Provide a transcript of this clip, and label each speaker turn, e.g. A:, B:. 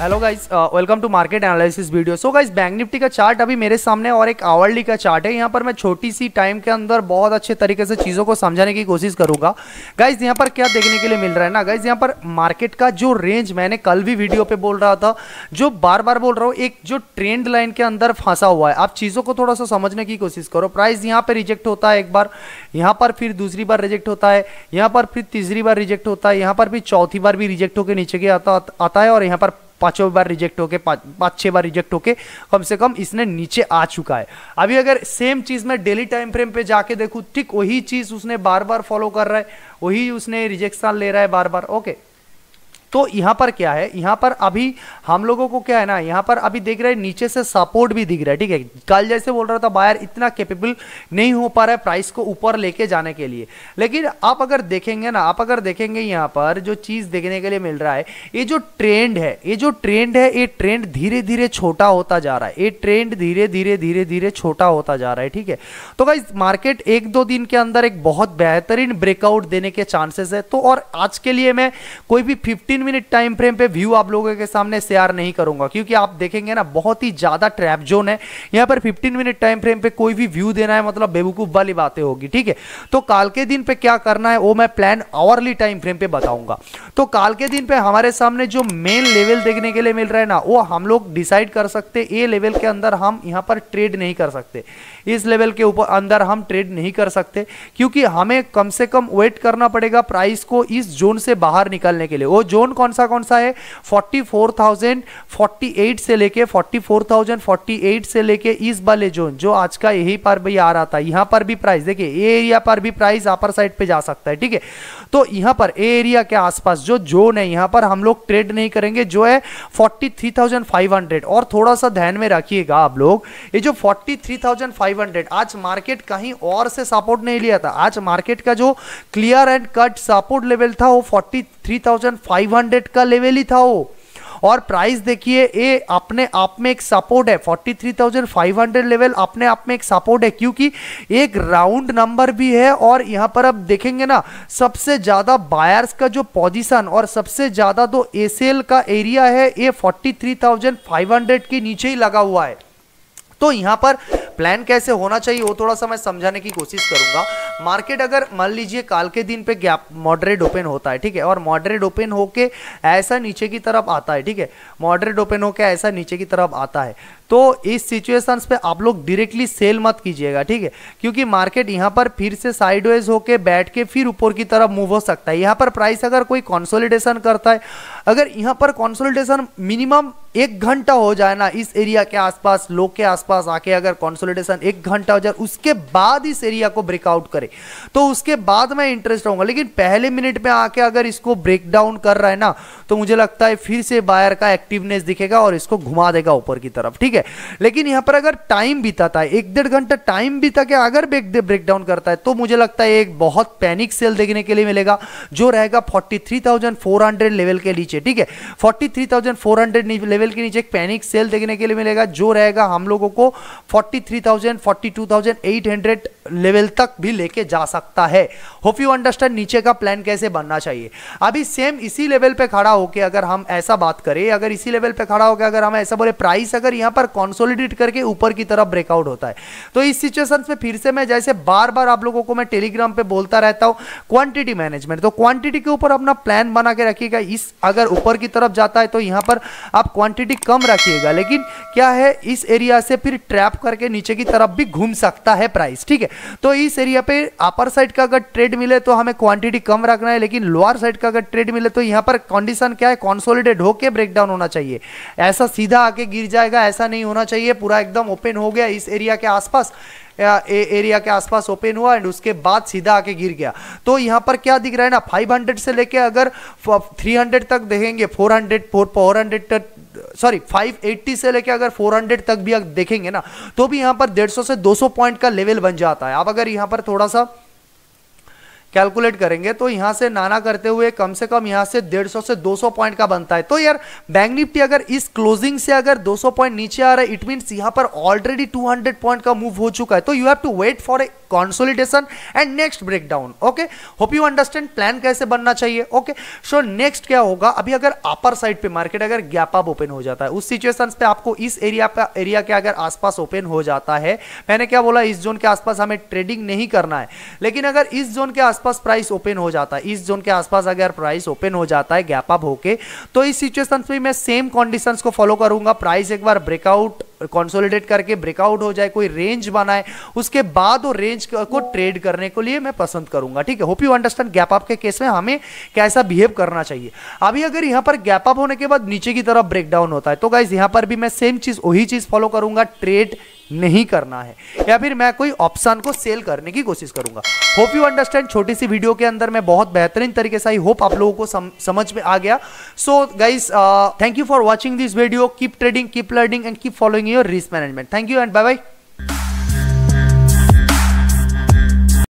A: hello guys welcome to market analysis video so guys bank Nifty का chart अभी मेरे सामने और एक आवर्ली का चार्ट है यहाँ पर मैं छोटी सी टाइम के अंदर बहुत अच्छे तरीके से चीज़ों को समझाने की कोशिश करूंगा गाइज यहाँ पर क्या देखने के लिए मिल रहा है ना गाइज यहाँ पर मार्केट का जो रेंज मैंने कल भी वीडियो पर बोल रहा था जो बार बार बोल रहा हूँ एक जो ट्रेंड लाइन के अंदर फंसा हुआ है आप चीज़ों को थोड़ा सा समझने की कोशिश करो प्राइस यहाँ पर रिजेक्ट होता है एक बार यहाँ पर फिर दूसरी बार रिजेक्ट होता है यहाँ पर फिर तीसरी बार रिजेक्ट होता है यहाँ पर भी चौथी बार भी रिजेक्ट होकर नीचे के आता आता है और यहाँ पर पाँचों बार रिजेक्ट होके पाँच छः बार रिजेक्ट होके कम से कम इसने नीचे आ चुका है अभी अगर सेम चीज़ मैं डेली टाइम फ्रेम पे जाके देखूँ ठीक वही चीज़ उसने बार बार फॉलो कर रहा है वही उसने रिजेक्शन ले रहा है बार बार ओके तो यहां पर क्या है यहां पर अभी हम लोगों को क्या है ना यहाँ पर अभी देख रहे हैं नीचे से सपोर्ट भी दिख रहा है ठीक है कल जैसे बोल रहा था बायर इतना केपेबल नहीं हो पा रहा है प्राइस को ऊपर लेके जाने के लिए लेकिन आप अगर देखेंगे ना आप अगर देखेंगे यहाँ पर जो चीज़ देखने के लिए मिल रहा है ये जो ट्रेंड है ये जो ट्रेंड है ये ट्रेंड धीरे धीरे छोटा होता जा रहा है ये ट्रेंड धीरे धीरे धीरे धीरे छोटा होता जा रहा है ठीक है तो भाई मार्केट एक दो दिन के अंदर एक बहुत बेहतरीन ब्रेकआउट देने के चांसेस है तो और आज के लिए मैं कोई भी फिफ्टीन 15 मिनट टाइम फ्रेम पे व्यू आप लोगों के सामने शेयर नहीं करूंगा क्योंकि आप देखेंगे ना बहुत ही ज़्यादा ट्रैप जोन है यहाँ पर 15 मिनट टाइम फ्रेम पे कोई भी व्यू देना है मतलब बेवकूफ़ वाली बातें होगी ठीक है तो काल के दिन पे क्या करना है वो मैं प्लान आवरली टाइम फ्रेम पे बताऊंगा तो काल के दिन पे हमारे सामने जो मेन लेवल देखने के लिए मिल रहा है ना वो हम लोग डिसाइड कर सकते ए लेवल के अंदर हम यहाँ पर ट्रेड नहीं कर सकते इस लेवल के ऊपर अंदर हम ट्रेड नहीं कर सकते क्योंकि हमें कम से कम वेट करना पड़ेगा प्राइस को इस जोन से बाहर निकलने के लिए वो जोन लोन कौन सा कौन सा है 44,048 से लेके 44,048 से लेके इस वाले जोन जो आज का यही पर भी आ रहा था यहां पर भी प्राइस देखिए ए एरिया पर भी प्राइस अपर साइड पे जा सकता है ठीक है तो यहां पर ए एरिया के आसपास जो जोन है यहां पर हम लोग ट्रेड नहीं करेंगे जो है 43,500 और थोड़ा सा ध्यान में रखिएगा आप लोग ये जो 43,500 आज मार्केट कहीं और से सपोर्ट नहीं लिया था आज मार्केट का जो clear and cut support level था वो 43,500 200 का लेवल ही था वो और प्राइस देखिए ये अपने आप में एक सपोर्ट है 43,500 लेवल अपने आप में एक सपोर्ट है क्योंकि एक राउंड नंबर भी है और यहाँ पर आप देखेंगे ना सबसे ज़्यादा बायर्स का जो पोजीशन और सबसे ज़्यादा तो एसेल का एरिया है ये 43,500 के नीचे ही लगा हुआ है तो यहाँ पर प्लान कैसे होना चाहिए वो थोड़ा सा मैं समझाने की कोशिश करूंगा मार्केट अगर मान लीजिए काल के दिन पे गैप मॉडरेट ओपन होता है ठीक है और मॉडरेट ओपन होके ऐसा नीचे की तरफ आता है ठीक है मॉडरेट ओपन होके ऐसा नीचे की तरफ आता है तो इस सिचुएशंस पे आप लोग डायरेक्टली सेल मत कीजिएगा ठीक है क्योंकि मार्केट यहाँ पर फिर से साइडवेज होके बैठ के फिर ऊपर की तरफ मूव हो सकता है यहाँ पर प्राइस अगर कोई कॉन्सोलिडेशन करता है अगर यहाँ पर कॉन्सोलिडेशन मिनिमम एक घंटा हो जाए ना इस एरिया के आसपास लो के आसपास आके अगर कॉन्सोलिडेशन एक घंटा हो जाए उसके बाद इस एरिया को ब्रेकआउट करे तो उसके बाद मैं इंटरेस्ट रहूंगा लेकिन पहले मिनट में आके अगर इसको ब्रेक डाउन कर रहा है ना तो मुझे लगता है फिर से बायर का एक्टिवनेस दिखेगा और इसको घुमा देगा ऊपर की तरफ ठीक है है लेकिन यहाँ पर अगर टाइम बिताता है एक डेढ़ घंटा टाइम बीता के अगर ब्रेक डाउन करता है तो मुझे लगता है एक बहुत पैनिक सेल देखने के लिए मिलेगा जो रहेगा 43,400 लेवल के नीचे ठीक है 43,400 लेवल के नीचे एक पैनिक सेल देखने के लिए मिलेगा जो रहेगा हम लोगों को 43,000 42,800 लेवल तक भी लेके जा सकता है होप यू अंडरस्टैंड नीचे का प्लान कैसे बनना चाहिए अभी सेम इसी लेवल पे खड़ा होके अगर हम ऐसा बात करें अगर इसी लेवल पे खड़ा होकर अगर हम ऐसा बोले प्राइस अगर यहां पर कॉन्सोलिडेट करके ऊपर की तरफ ब्रेकआउट होता है तो इस सिचुएशन में फिर से मैं जैसे बार बार आप लोगों को मैं टेलीग्राम पे बोलता रहता हूँ क्वांटिटी मैनेजमेंट तो क्वांटिटी के ऊपर अपना प्लान बना के रखिएगा इस अगर ऊपर की तरफ जाता है तो यहाँ पर आप क्वांटिटी कम रखिएगा लेकिन क्या है इस एरिया से फिर ट्रैप करके नीचे की तरफ भी घूम सकता है प्राइस ठीक है तो इस एरिया पे अपर साइड का अगर ट्रेड मिले तो हमें क्वांटिटी कम रखना है लेकिन लोअर साइड का अगर ट्रेड मिले तो यहां पर कंडीशन क्या है कॉन्सोलिडेट होकर ब्रेकडाउन होना चाहिए ऐसा सीधा आके गिर जाएगा ऐसा नहीं नहीं होना चाहिए पूरा एकदम ओपन हो गया इस एरिया के आसपास ए, एरिया के आसपास ओपन हुआ एंड उसके बाद सीधा आके गिर गया तो यहाँ पर क्या दिख रहा है ना 500 से लेके अगर 300 तक देखेंगे 400 400 तक सॉरी 580 से लेके अगर 400 तक भी देखेंगे ना तो भी यहाँ पर 150 से 200 पॉइंट का लेवल बन जाता है आप अगर यहाँ पर थोड़ा सा कैलकुलेट करेंगे तो यहां से नाना करते हुए कम से कम यहाँ से 150 से 200 पॉइंट का बनता है तो यार बैंक निफ्टी अगर इस क्लोजिंग से अगर 200 पॉइंट नीचे आ रहा है इट मीन्स यहां पर ऑलरेडी 200 पॉइंट का मूव हो चुका है तो you have to wait for a consolidation and next breakdown okay hope you understand plan कैसे बनना चाहिए ओके सो नेक्स्ट क्या होगा अभी अगर अपर साइड पे मार्केट अगर गैप अप ओपन हो जाता है उस सिचुएशन पे आपको इस एरिया पे एरिया के अगर आसपास ओपन हो जाता है मैंने क्या बोला इस जोन के आसपास हमें ट्रेडिंग नहीं करना है लेकिन अगर इस जोन के आसपास प्राइस ओपन हो जाता है इस जोन के आसपास अगर प्राइस ओपन हो जाता है गैप अप होके तो इस सिचुएशन पे मैं सेम कंडीशंस को फॉलो करूंगा प्राइस एक बार ब्रेकआउट कंसोलिडेट करके ब्रेकआउट हो जाए कोई रेंज बनाए उसके बाद वो रेंज को ट्रेड करने के लिए मैं पसंद करूंगा ठीक है hope you understand gap up के केस में हमें कैसा बिहेव करना चाहिए अभी अगर यहाँ पर गैप अप होने के बाद नीचे की तरफ ब्रेकडाउन होता है तो गाइज यहाँ पर भी मैं सेम चीज वही चीज फॉलो करूंगा ट्रेड नहीं करना है या फिर मैं कोई ऑप्शन को सेल करने की कोशिश करूंगा होप यू अंडरस्टैंड छोटी सी वीडियो के अंदर मैं बहुत बेहतरीन तरीके से आई होप आप लोगों को सम, समझ में आ गया so guys thank you for watching this video keep trading keep learning and keep following your risk management thank you and bye bye